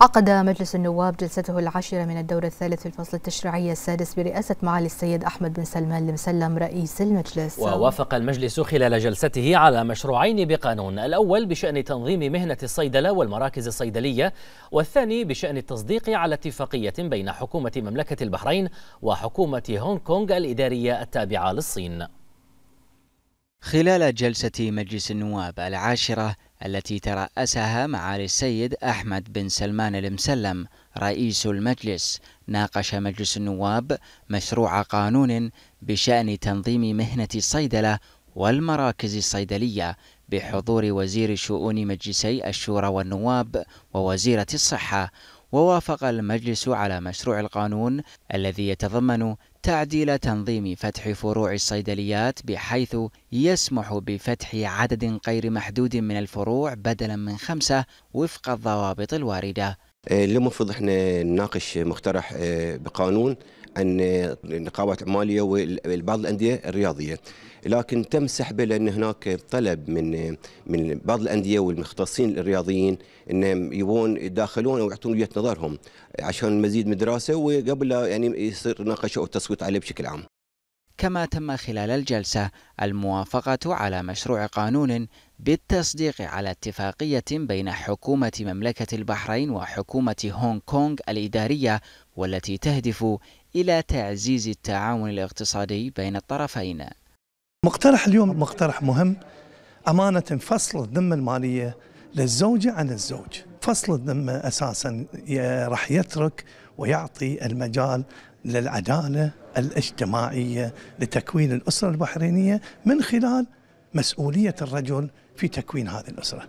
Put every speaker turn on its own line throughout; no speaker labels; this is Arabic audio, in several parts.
عقد مجلس النواب جلسته العاشرة من الدور الثالث في الفصل التشريعي
السادس برئاسة معالي السيد أحمد بن سلمان المسلم رئيس المجلس ووافق
المجلس خلال جلسته على مشروعين بقانون الأول بشأن تنظيم مهنة الصيدلة والمراكز الصيدلية والثاني بشأن التصديق على اتفاقية بين حكومة مملكة البحرين وحكومة هونغ كونغ الإدارية التابعة للصين خلال جلسة مجلس النواب العاشرة التي ترأسها معالي السيد أحمد بن سلمان المسلم رئيس المجلس ناقش مجلس النواب مشروع قانون بشأن تنظيم مهنة الصيدلة والمراكز الصيدلية بحضور وزير شؤون مجلسي الشورى والنواب ووزيرة الصحة ووافق المجلس على مشروع القانون الذي يتضمن تعديل تنظيم فتح فروع الصيدليات بحيث يسمح بفتح عدد غير محدود من الفروع بدلا من خمسة وفق الضوابط الواردة
إيه، اليوم المفروض احنا نناقش مقترح إيه، بقانون عن النقابات العماليه وبعض الانديه الرياضيه لكن تم سحبه لان هناك طلب من من بعض الانديه والمختصين الرياضيين ان يبون يداخلون او يعطون وجهه نظرهم عشان مزيد من الدراسه وقبل يعني يصير ناقشه او تصويت عليه بشكل عام.
كما تم خلال الجلسة الموافقة على مشروع قانون بالتصديق على اتفاقية بين حكومة مملكة البحرين وحكومة هونغ كونغ الإدارية والتي تهدف إلى تعزيز التعاون الاقتصادي بين الطرفين.
مقترح اليوم مقترح مهم أمانة فصل الذمة المالية للزوجة عن الزوج. فصل الذمة أساسا راح يترك ويعطي المجال للعدالة الاجتماعية لتكوين الأسرة البحرينية من خلال مسؤولية الرجل في تكوين هذه الأسرة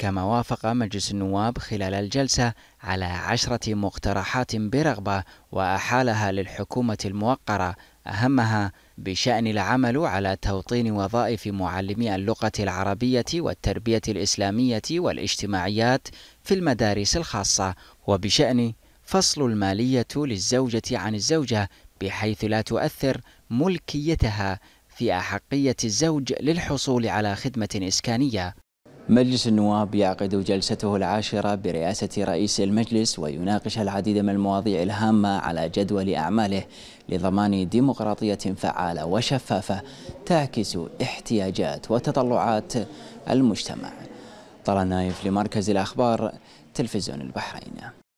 كما وافق مجلس النواب خلال الجلسة على عشرة مقترحات برغبة وأحالها للحكومة الموقرة أهمها بشأن العمل على توطين وظائف معلمي اللغة العربية والتربية الإسلامية والاجتماعيات في المدارس الخاصة وبشأن فصل المالية للزوجة عن الزوجة بحيث لا تؤثر ملكيتها في أحقية الزوج للحصول على خدمة إسكانية مجلس النواب يعقد جلسته العاشرة برئاسة رئيس المجلس ويناقش العديد من المواضيع الهامة على جدول أعماله لضمان ديمقراطية فعالة وشفافة تعكس احتياجات وتطلعات المجتمع طلال نايف لمركز الأخبار
تلفزيون البحرين